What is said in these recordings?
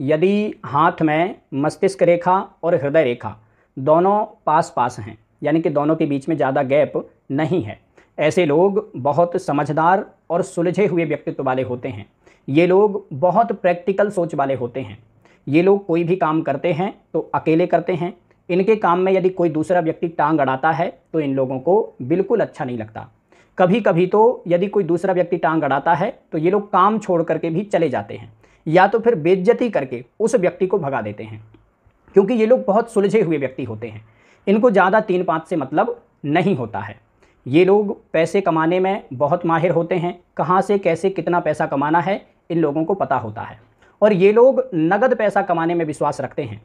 यदि हाथ में मस्तिष्क रेखा और हृदय रेखा दोनों पास पास हैं यानी कि दोनों के बीच में ज़्यादा गैप नहीं है ऐसे लोग बहुत समझदार और सुलझे हुए व्यक्तित्व वाले होते हैं ये लोग बहुत प्रैक्टिकल सोच वाले होते हैं ये लोग कोई भी काम करते हैं तो अकेले करते हैं इनके काम में यदि कोई दूसरा व्यक्ति टांग अड़ाता है तो इन लोगों को बिल्कुल अच्छा नहीं लगता कभी कभी तो यदि कोई दूसरा व्यक्ति टांग अड़ाता है तो ये लोग काम छोड़ करके भी चले जाते हैं या तो फिर बेज्जती करके उस व्यक्ति को भगा देते हैं क्योंकि ये लोग बहुत सुलझे हुए व्यक्ति होते हैं इनको ज़्यादा तीन पाँच से मतलब नहीं होता है ये लोग पैसे कमाने में बहुत माहिर होते हैं कहाँ से कैसे कितना पैसा कमाना है इन लोगों को पता होता है और ये लोग नगद पैसा कमाने में विश्वास रखते हैं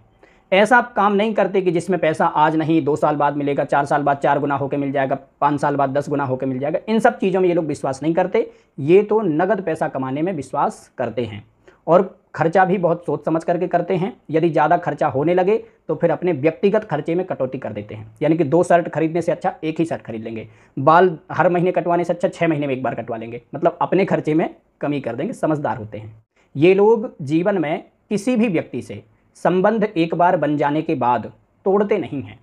ऐसा आप काम नहीं करते कि जिसमें पैसा आज नहीं दो साल बाद मिलेगा चार साल बाद चार गुना होकर मिल जाएगा पाँच साल बाद दस गुना होकर मिल जाएगा इन सब चीज़ों में ये लोग विश्वास नहीं करते ये तो नगद पैसा कमाने में विश्वास करते हैं और खर्चा भी बहुत सोच समझ करके करते हैं यदि ज़्यादा खर्चा होने लगे तो फिर अपने व्यक्तिगत खर्चे में कटौती कर देते हैं यानी कि दो शर्ट खरीदने से अच्छा एक ही शर्ट खरीद लेंगे बाल हर महीने कटवाने से अच्छा छः महीने में एक बार कटवा लेंगे मतलब अपने खर्चे में कमी कर देंगे समझदार होते हैं ये लोग जीवन में किसी भी व्यक्ति से संबंध एक बार बन जाने के बाद तोड़ते नहीं हैं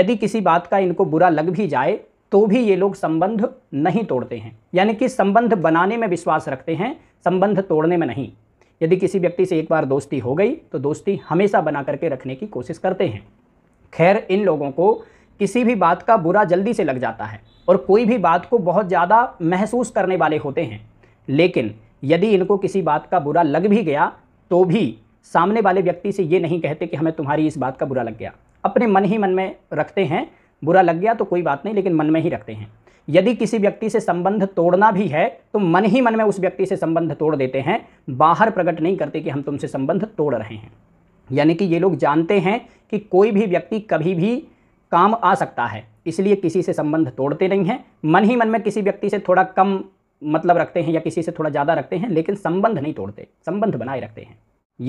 यदि किसी बात का इनको बुरा लग भी जाए तो भी ये लोग संबंध नहीं तोड़ते हैं यानी कि संबंध बनाने में विश्वास रखते हैं संबंध तोड़ने में नहीं यदि किसी व्यक्ति से एक बार दोस्ती हो गई तो दोस्ती हमेशा बना करके रखने की कोशिश करते हैं खैर इन लोगों को किसी भी बात का बुरा जल्दी से लग जाता है और कोई भी बात को बहुत ज़्यादा महसूस करने वाले होते हैं लेकिन यदि इनको किसी बात का बुरा लग भी गया तो भी सामने वाले व्यक्ति से ये नहीं कहते कि हमें तुम्हारी इस बात का बुरा लग गया अपने मन ही मन में रखते हैं बुरा लग गया तो कोई बात नहीं लेकिन मन में ही रखते हैं यदि किसी व्यक्ति से संबंध तोड़ना भी है तो मन ही मन में उस व्यक्ति से संबंध तोड़ देते हैं बाहर प्रकट नहीं करते कि हम तुमसे संबंध तोड़ रहे हैं यानी कि ये लोग जानते हैं कि कोई भी व्यक्ति कभी भी काम आ सकता है इसलिए किसी से संबंध तोड़ते नहीं हैं मन ही मन में किसी व्यक्ति से थोड़ा कम मतलब रखते हैं या किसी से थोड़ा ज़्यादा रखते हैं लेकिन संबंध नहीं तोड़ते संबंध बनाए रखते हैं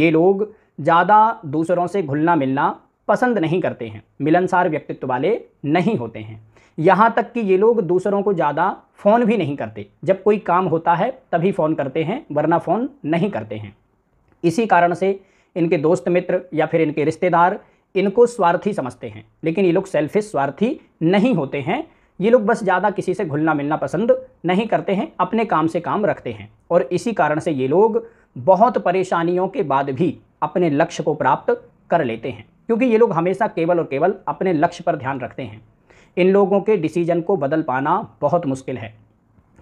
ये लोग ज़्यादा दूसरों से घुलना मिलना पसंद नहीं करते हैं मिलनसार व्यक्तित्व वाले नहीं होते हैं यहाँ तक कि ये लोग दूसरों को ज़्यादा फ़ोन भी नहीं करते जब कोई काम होता है तभी फ़ोन करते हैं वरना फ़ोन नहीं करते हैं इसी कारण से इनके दोस्त मित्र या फिर इनके रिश्तेदार इनको स्वार्थी समझते हैं लेकिन ये लोग सेल्फिश स्वार्थी नहीं होते हैं ये लोग बस ज़्यादा किसी से घुलना मिलना पसंद नहीं करते हैं अपने काम से काम रखते हैं और इसी कारण से ये लोग बहुत परेशानियों के बाद भी अपने लक्ष्य को प्राप्त कर लेते हैं क्योंकि ये लोग हमेशा केवल और केवल अपने लक्ष्य पर ध्यान रखते हैं इन लोगों के डिसीजन को बदल पाना बहुत मुश्किल है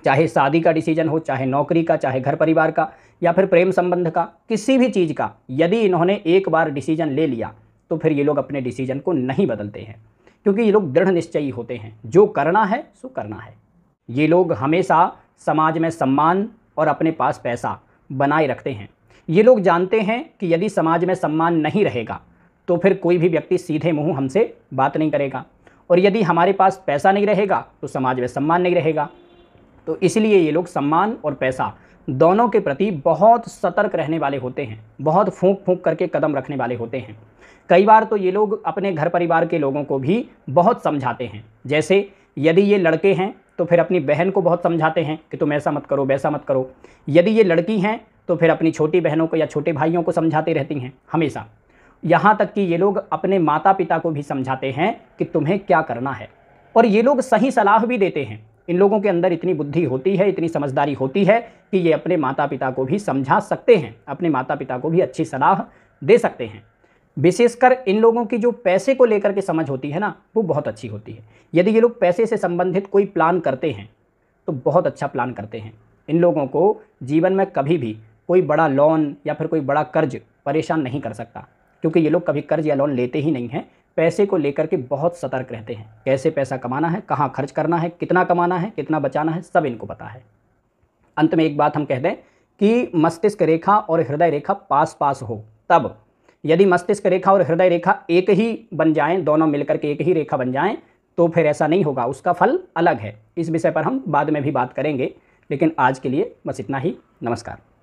चाहे शादी का डिसीजन हो चाहे नौकरी का चाहे घर परिवार का या फिर प्रेम संबंध का किसी भी चीज़ का यदि इन्होंने एक बार डिसीजन ले लिया तो फिर ये लोग अपने डिसीजन को नहीं बदलते हैं क्योंकि ये लोग दृढ़ निश्चयी होते हैं जो करना है सो करना है ये लोग हमेशा समाज में सम्मान और अपने पास पैसा बनाए रखते हैं ये लोग जानते हैं कि यदि समाज में सम्मान नहीं रहेगा तो फिर कोई भी व्यक्ति सीधे मुँह हमसे बात नहीं करेगा और यदि हमारे पास पैसा नहीं रहेगा तो समाज में सम्मान नहीं रहेगा तो इसलिए ये लोग सम्मान और पैसा दोनों के प्रति बहुत सतर्क रहने वाले होते हैं बहुत फूंक फूंक करके कदम रखने वाले होते हैं कई बार तो ये लोग अपने घर परिवार के लोगों को भी बहुत समझाते हैं जैसे यदि ये लड़के हैं तो फिर अपनी बहन को बहुत समझाते हैं कि तुम ऐसा मत करो वैसा मत करो यदि ये लड़की हैं तो फिर अपनी छोटी बहनों को या छोटे भाइयों को समझाते रहती हैं हमेशा यहाँ तक कि ये लोग अपने माता पिता को भी समझाते हैं कि तुम्हें क्या करना है और ये लोग सही सलाह भी देते हैं इन लोगों के अंदर इतनी बुद्धि होती है इतनी समझदारी होती है कि ये अपने माता पिता को भी समझा सकते हैं अपने माता पिता को भी अच्छी सलाह दे सकते हैं विशेषकर इन लोगों की जो पैसे को लेकर के समझ होती है ना वो बहुत अच्छी होती है यदि ये लोग पैसे से संबंधित कोई प्लान करते हैं तो बहुत अच्छा प्लान करते हैं इन लोगों को जीवन में कभी भी कोई बड़ा लोन या फिर कोई बड़ा कर्ज परेशान नहीं कर सकता क्योंकि ये लोग कभी कर्ज या लोन लेते ही नहीं हैं पैसे को लेकर के बहुत सतर्क रहते हैं कैसे पैसा कमाना है कहाँ खर्च करना है कितना कमाना है कितना बचाना है सब इनको पता है अंत में एक बात हम कह दें कि मस्तिष्क रेखा और हृदय रेखा पास पास हो तब यदि मस्तिष्क रेखा और हृदय रेखा एक ही बन जाएं दोनों मिलकर के एक ही रेखा बन जाएं तो फिर ऐसा नहीं होगा उसका फल अलग है इस विषय पर हम बाद में भी बात करेंगे लेकिन आज के लिए बस इतना ही नमस्कार